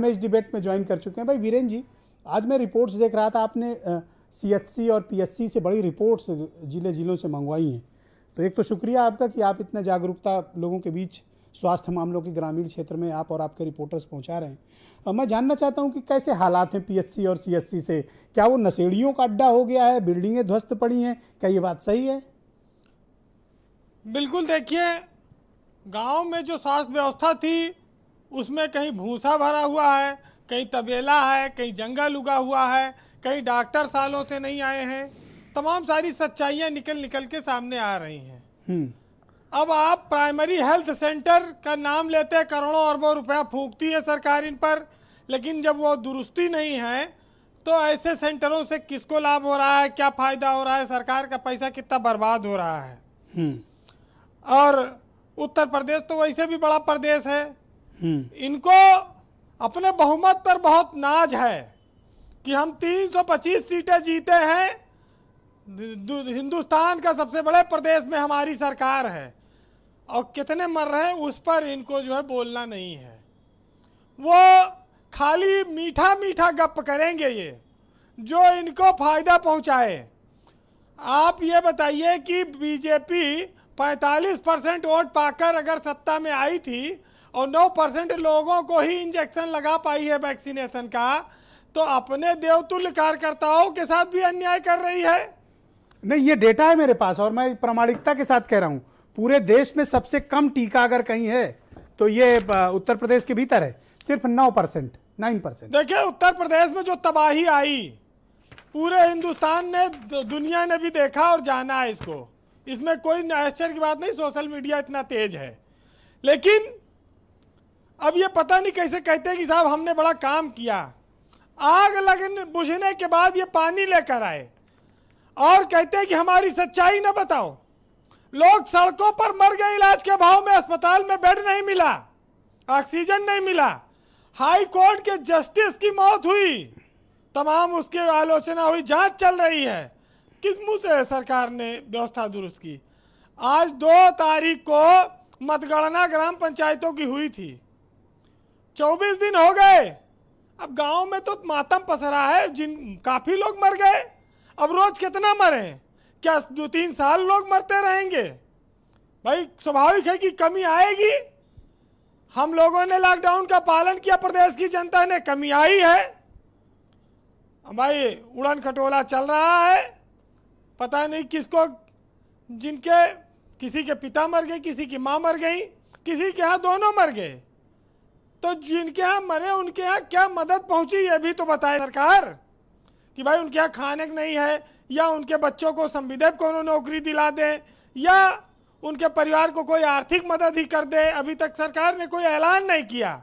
में इस डिबेट में ज्वाइन कर चुके हैं भाई वीरेन जी आज मैं रिपोर्ट्स देख रहा था आपने सी और पी से बड़ी रिपोर्ट्स जिले जिलों से मंगवाई हैं तो एक तो शुक्रिया आपका कि आप इतना जागरूकता लोगों के बीच स्वास्थ्य मामलों के ग्रामीण क्षेत्र में आप और आपके रिपोर्टर्स पहुंचा रहे हैं मैं जानना चाहता हूं कि कैसे हालात हैं पीएचसी और सीएचसी से क्या वो नशेड़ियों का अड्डा हो गया है बिल्डिंगें ध्वस्त पड़ी हैं क्या ये बात सही है बिल्कुल देखिए गांव में जो स्वास्थ्य व्यवस्था थी उसमें कहीं भूसा भरा हुआ है कहीं तबेला है कहीं जंगल उगा हुआ है कहीं डॉक्टर सालों से नहीं आए हैं तमाम सारी सच्चाइयाँ निकल निकल के सामने आ रही हैं हम्म। अब आप प्राइमरी हेल्थ सेंटर का नाम लेते हैं करोड़ों अरबों रुपया फूकती है सरकार इन पर लेकिन जब वो दुरुस्ती नहीं है तो ऐसे सेंटरों से किसको लाभ हो रहा है क्या फायदा हो रहा है सरकार का पैसा कितना बर्बाद हो रहा है हम्म। और उत्तर प्रदेश तो वैसे भी बड़ा प्रदेश है इनको अपने बहुमत पर बहुत नाज है कि हम 325 सीटें जीते हैं हिंदुस्तान का सबसे बड़े प्रदेश में हमारी सरकार है और कितने मर रहे हैं उस पर इनको जो है बोलना नहीं है वो खाली मीठा मीठा गप करेंगे ये जो इनको फायदा पहुंचाए आप ये बताइए कि बीजेपी 45 परसेंट वोट पाकर अगर सत्ता में आई थी और 9 परसेंट लोगों को ही इंजेक्शन लगा पाई है वैक्सीनेशन का तो अपने देवतुल्य कार्यकर्ताओं के साथ भी अन्याय कर रही है नहीं ये डेटा है मेरे पास और मैं प्रामाणिकता के साथ कह रहा हूँ पूरे देश में सबसे कम टीका अगर कहीं है तो ये उत्तर प्रदेश के भीतर है सिर्फ नौ परसेंट नाइन परसेंट देखिये उत्तर प्रदेश में जो तबाही आई पूरे हिंदुस्तान ने दुनिया ने भी देखा और जाना है इसको इसमें कोई आश्चर्य की बात नहीं सोशल मीडिया इतना तेज है लेकिन अब ये पता नहीं कैसे कहते हैं कि साहब हमने बड़ा काम किया आग लगने बुझने के बाद ये पानी लेकर आए और कहते हैं कि हमारी सच्चाई ना बताओ लोग सड़कों पर मर गए इलाज के भाव में अस्पताल में बेड नहीं मिला ऑक्सीजन नहीं मिला हाई कोर्ट के जस्टिस की मौत हुई तमाम उसके आलोचना हुई जांच चल रही है किस मुंह से सरकार ने व्यवस्था दुरुस्त की आज दो तारीख को मतगणना ग्राम पंचायतों की हुई थी चौबीस दिन हो गए अब गांव में तो मातम पसरा है जिन काफ़ी लोग मर गए अब रोज़ कितना मरे क्या दो तीन साल लोग मरते रहेंगे भाई स्वाभाविक है कि कमी आएगी हम लोगों ने लॉकडाउन का पालन किया प्रदेश की जनता ने कमी आई है भाई उड़न खटोला चल रहा है पता नहीं किसको जिनके किसी के पिता मर गए किसी की माँ मर गई किसी के यहाँ दोनों मर गए तो जिनके यहाँ मरे उनके यहाँ क्या मदद पहुंची ये भी तो बताए सरकार कि भाई उनके यहाँ खाने नहीं है या उनके बच्चों को संविदक को नौकरी दिला दें या उनके परिवार को कोई आर्थिक मदद ही कर दे अभी तक सरकार ने कोई ऐलान नहीं किया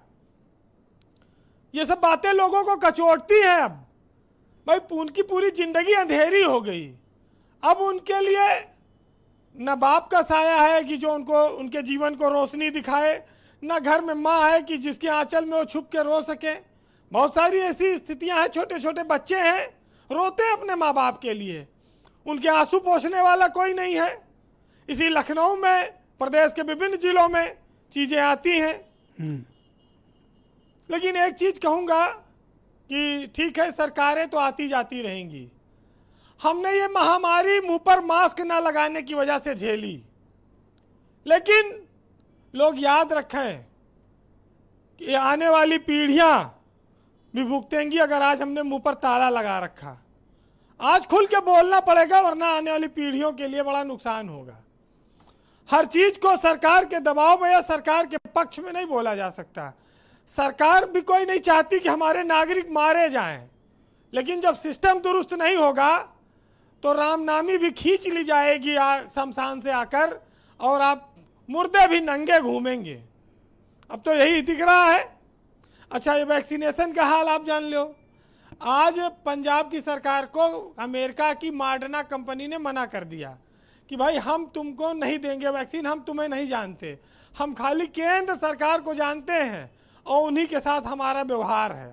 ये सब बातें लोगों को कचोटती हैं अब भाई उनकी पूरी जिंदगी अंधेरी हो गई अब उनके लिए न बाप का साया है कि जो उनको उनके जीवन को रोशनी दिखाए ना घर में माँ है कि जिसके आंचल में वो छुप के रो सके बहुत सारी ऐसी स्थितियाँ हैं छोटे छोटे बच्चे हैं रोते हैं अपने माँ बाप के लिए उनके आंसू पोषने वाला कोई नहीं है इसी लखनऊ में प्रदेश के विभिन्न जिलों में चीज़ें आती हैं हम्म। लेकिन एक चीज़ कहूँगा कि ठीक है सरकारें तो आती जाती रहेंगी हमने ये महामारी मुंह पर मास्क ना लगाने की वजह से झेली लेकिन लोग याद रखें कि आने वाली पीढ़ियां भी भुगतेंगी अगर आज हमने मुंह पर ताला लगा रखा आज खुल के बोलना पड़ेगा वरना आने वाली पीढ़ियों के लिए बड़ा नुकसान होगा हर चीज को सरकार के दबाव में या सरकार के पक्ष में नहीं बोला जा सकता सरकार भी कोई नहीं चाहती कि हमारे नागरिक मारे जाएं लेकिन जब सिस्टम दुरुस्त नहीं होगा तो रामनामी भी खींच ली जाएगी शमशान से आकर और आप मुर्दे भी नंगे घूमेंगे अब तो यही दिख रहा है अच्छा ये वैक्सीनेशन का हाल आप जान लो आज पंजाब की सरकार को अमेरिका की मार्डना कंपनी ने मना कर दिया कि भाई हम तुमको नहीं देंगे वैक्सीन हम तुम्हें नहीं जानते हम खाली केंद्र सरकार को जानते हैं और उन्हीं के साथ हमारा व्यवहार है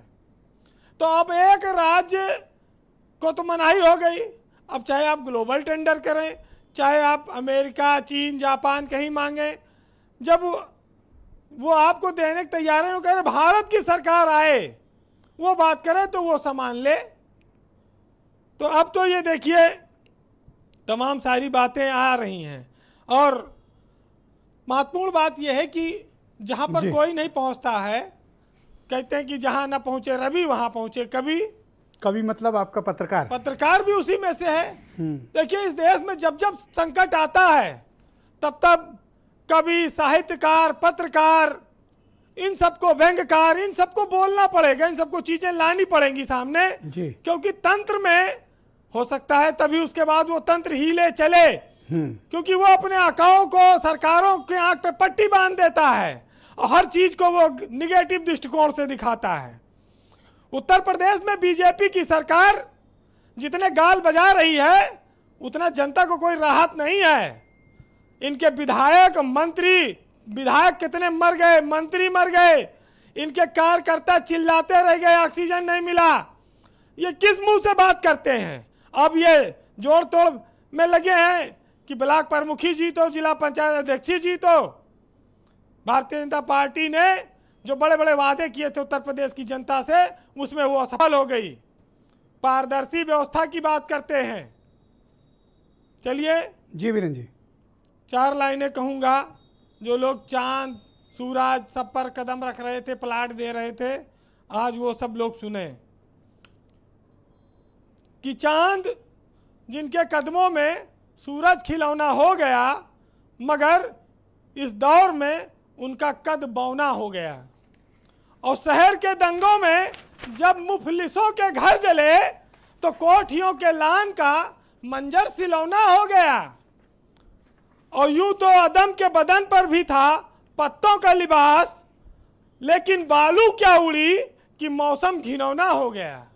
तो अब एक राज्य को तो मनाही हो गई अब चाहे आप ग्लोबल टेंडर करें चाहे आप अमेरिका चीन जापान कहीं मांगे जब वो आपको देने के तैयार है वो कह रहे भारत की सरकार आए वो बात करे तो वो सामान ले तो अब तो ये देखिए तमाम सारी बातें आ रही हैं और महत्वपूर्ण बात यह है कि जहाँ पर कोई नहीं पहुँचता है कहते हैं कि जहाँ ना पहुँचे रवि वहाँ पहुँचे कभी कवि मतलब आपका पत्रकार पत्रकार भी उसी में से है हम्म। देखिए इस देश में जब जब संकट आता है तब तब कवि साहित्यकार पत्रकार इन सबको व्यंगकार इन सबको बोलना पड़ेगा इन सबको चीजें लानी पड़ेंगी सामने क्योंकि तंत्र में हो सकता है तभी उसके बाद वो तंत्र ले चले हम्म। क्योंकि वो अपने आकाओं को सरकारों के आंख पे पट्टी बांध देता है और हर चीज को वो निगेटिव दृष्टिकोण से दिखाता है उत्तर प्रदेश में बीजेपी की सरकार जितने गाल बजा रही है उतना जनता को कोई राहत नहीं है इनके विधायक मंत्री विधायक कितने मर गए मंत्री मर गए इनके कार्यकर्ता चिल्लाते रह गए ऑक्सीजन नहीं मिला ये किस मुंह से बात करते हैं अब ये जोड़ तोड़ में लगे हैं कि ब्लॉक प्रमुखी जीतो जिला पंचायत अध्यक्षी जीतो भारतीय जनता पार्टी ने जो बड़े बड़े वादे किए थे उत्तर प्रदेश की जनता से उसमें वो असफल हो गई पारदर्शी व्यवस्था की बात करते हैं चलिए जी वीरन जी चार लाइनें कहूँगा जो लोग चांद सूरज सब पर कदम रख रहे थे प्लाट दे रहे थे आज वो सब लोग सुने कि चांद जिनके कदमों में सूरज खिलौना हो गया मगर इस दौर में उनका कद बौना हो गया और शहर के दंगों में जब मुफलिसों के घर जले तो कोठियों के लान का मंजर सिलौना हो गया और यूं तो अदम के बदन पर भी था पत्तों का लिबास लेकिन बालू क्या उड़ी कि मौसम घिनौना हो गया